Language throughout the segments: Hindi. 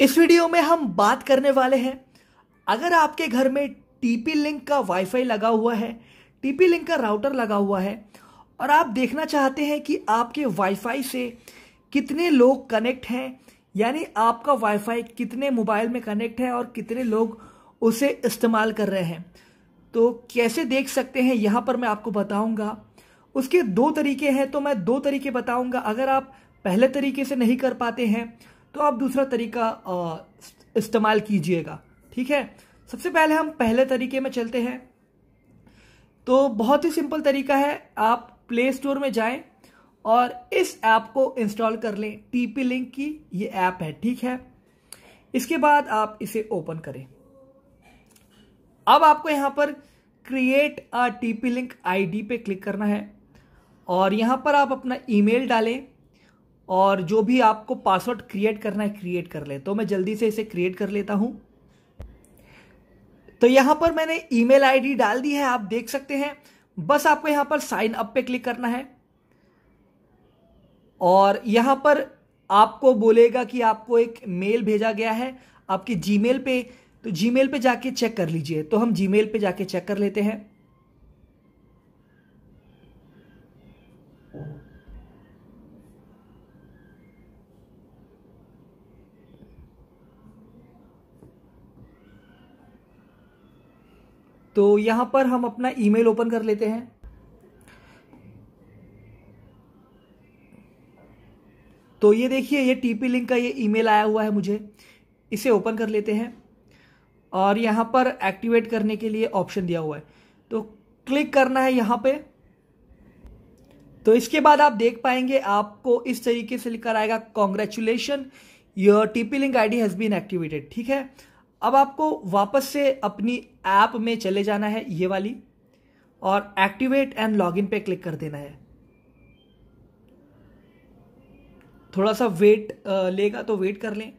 इस वीडियो में हम बात करने वाले हैं अगर आपके घर में टीपी लिंक का वाईफाई लगा हुआ है टीपी लिंक का राउटर लगा हुआ है और आप देखना चाहते हैं कि आपके वाईफाई से कितने लोग कनेक्ट हैं यानी आपका वाईफाई कितने मोबाइल में कनेक्ट है और कितने लोग उसे इस्तेमाल कर रहे हैं तो कैसे देख सकते हैं यहाँ पर मैं आपको बताऊँगा उसके दो तरीके हैं तो मैं दो तरीके बताऊँगा अगर आप पहले तरीके से नहीं कर पाते हैं तो आप दूसरा तरीका इस्तेमाल कीजिएगा ठीक है सबसे पहले हम पहले तरीके में चलते हैं तो बहुत ही सिंपल तरीका है आप प्ले स्टोर में जाएं और इस ऐप को इंस्टॉल कर लें टीपी लिंक की ये ऐप है ठीक है इसके बाद आप इसे ओपन करें अब आपको यहां पर create a TP link ID पे क्लिक करना है और यहां पर आप अपना ईमेल डालें और जो भी आपको पासवर्ड क्रिएट करना है क्रिएट कर ले तो मैं जल्दी से इसे क्रिएट कर लेता हूँ तो यहाँ पर मैंने ईमेल आईडी डाल दी है आप देख सकते हैं बस आपको यहाँ पर साइन अप पे क्लिक करना है और यहाँ पर आपको बोलेगा कि आपको एक मेल भेजा गया है आपके जीमेल पे तो जीमेल पे जाके चेक कर लीजिए तो हम जीमेल पे जाके चेक कर लेते हैं तो यहां पर हम अपना ईमेल ओपन कर लेते हैं तो ये देखिए ये टीपी लिंक का ये ईमेल आया हुआ है मुझे इसे ओपन कर लेते हैं और यहां पर एक्टिवेट करने के लिए ऑप्शन दिया हुआ है तो क्लिक करना है यहां पे तो इसके बाद आप देख पाएंगे आपको इस तरीके से लिखकर आएगा congratulation your TP link I D has been activated ठीक है अब आपको वापस से अपनी ऐप में चले जाना है ये वाली और एक्टिवेट एंड लॉगिन पे क्लिक कर देना है थोड़ा सा वेट लेगा तो वेट कर लें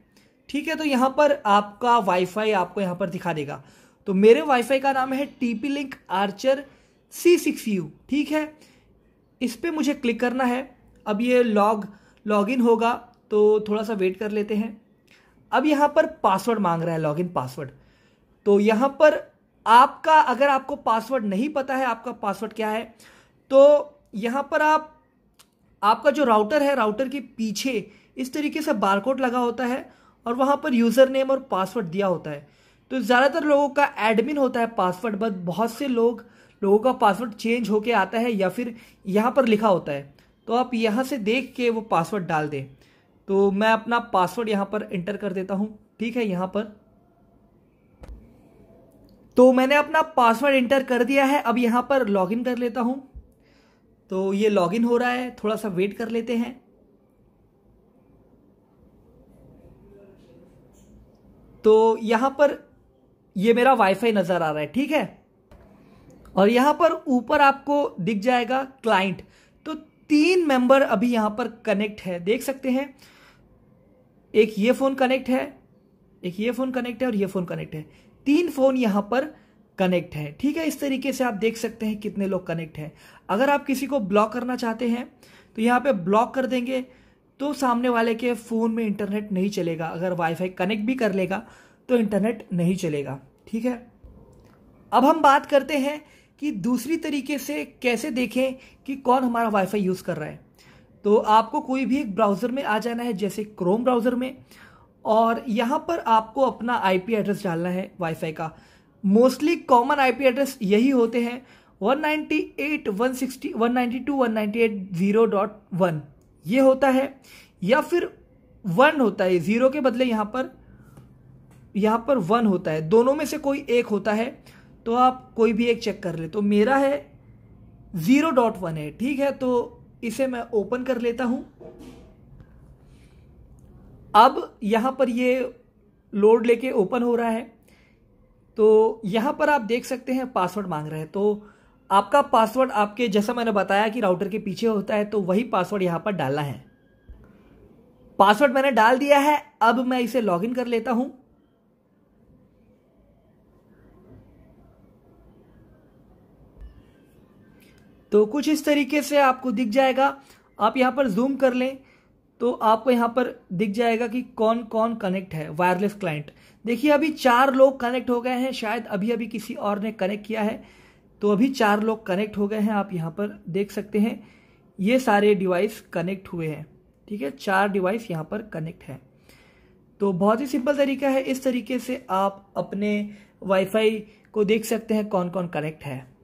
ठीक है तो यहाँ पर आपका वाईफाई आपको यहाँ पर दिखा देगा तो मेरे वाईफाई का नाम है TP link archer C six U ठीक है इस पर मुझे क्लिक करना है अब ये लॉग लॉगिन होगा तो थोड़ा सा वेट कर लेते हैं अब यहाँ पर पासवर्ड मांग रहा है लॉगिन पासवर्ड तो यहाँ पर आपका अगर आपको पासवर्ड नहीं पता है आपका पासवर्ड क्या है तो यहाँ पर आप आपका जो राउटर है राउटर के पीछे इस तरीके से बारकोड लगा होता है और वहाँ पर यूज़र नेम और पासवर्ड दिया होता है तो ज़्यादातर लोगों का एडमिन होता है पासवर्ड बट बहुत से लोग लोगों का पासवर्ड चेंज होके आता है या फिर यहाँ पर लिखा होता है तो आप यहाँ से देख के वो पासवर्ड डाल दें तो मैं अपना पासवर्ड यहां पर एंटर कर देता हूं ठीक है यहां पर तो मैंने अपना पासवर्ड एंटर कर दिया है अब यहां पर लॉगिन कर लेता हूं तो ये लॉगिन हो रहा है थोड़ा सा वेट कर लेते हैं तो यहां पर ये मेरा वाईफाई नज़र आ रहा है ठीक है और यहां पर ऊपर आपको दिख जाएगा क्लाइंट तो तीन मेंबर अभी यहां पर कनेक्ट है देख सकते हैं एक ये फोन कनेक्ट है एक ये फोन कनेक्ट है और ये फोन कनेक्ट है तीन फोन यहां पर कनेक्ट है ठीक है इस तरीके से आप देख सकते हैं कितने लोग कनेक्ट हैं अगर आप किसी को ब्लॉक करना चाहते हैं तो यहाँ पे ब्लॉक कर देंगे तो सामने वाले के फ़ोन में इंटरनेट नहीं चलेगा अगर वाईफाई कनेक्ट भी कर लेगा तो इंटरनेट नहीं चलेगा ठीक है अब हम बात करते हैं कि दूसरी तरीके से कैसे देखें कि कौन हमारा वाईफाई यूज़ कर रहा है तो आपको कोई भी एक ब्राउज़र में आ जाना है जैसे क्रोम ब्राउज़र में और यहां पर आपको अपना आईपी एड्रेस डालना है वाईफाई का मोस्टली कॉमन आईपी एड्रेस यही होते हैं 198.160.192.198.0.1 ये होता है या फिर वन होता है ज़ीरो के बदले यहाँ पर यहाँ पर वन होता है दोनों में से कोई एक होता है तो आप कोई भी एक चेक कर ले तो मेरा है ज़ीरो डॉट वन है ठीक है तो इसे मैं ओपन कर लेता हूं अब यहां पर ये लोड लेके ओपन हो रहा है तो यहां पर आप देख सकते हैं पासवर्ड मांग रहे हैं तो आपका पासवर्ड आपके जैसा मैंने बताया कि राउटर के पीछे होता है तो वही पासवर्ड यहां पर डालना है पासवर्ड मैंने डाल दिया है अब मैं इसे लॉगिन कर लेता हूं तो कुछ इस तरीके से आपको दिख जाएगा आप यहाँ पर जूम कर लें तो आपको यहाँ पर दिख जाएगा कि कौन कौन कनेक्ट है वायरलेस क्लाइंट देखिए अभी चार लोग कनेक्ट हो गए हैं शायद अभी अभी किसी और ने कनेक्ट किया है तो अभी चार लोग कनेक्ट हो गए हैं आप यहाँ पर देख सकते हैं ये सारे डिवाइस कनेक्ट हुए हैं ठीक है चार डिवाइस यहाँ पर कनेक्ट है तो बहुत ही सिंपल तरीका है इस तरीके से आप अपने वाईफाई को देख सकते हैं कौन कौन कनेक्ट है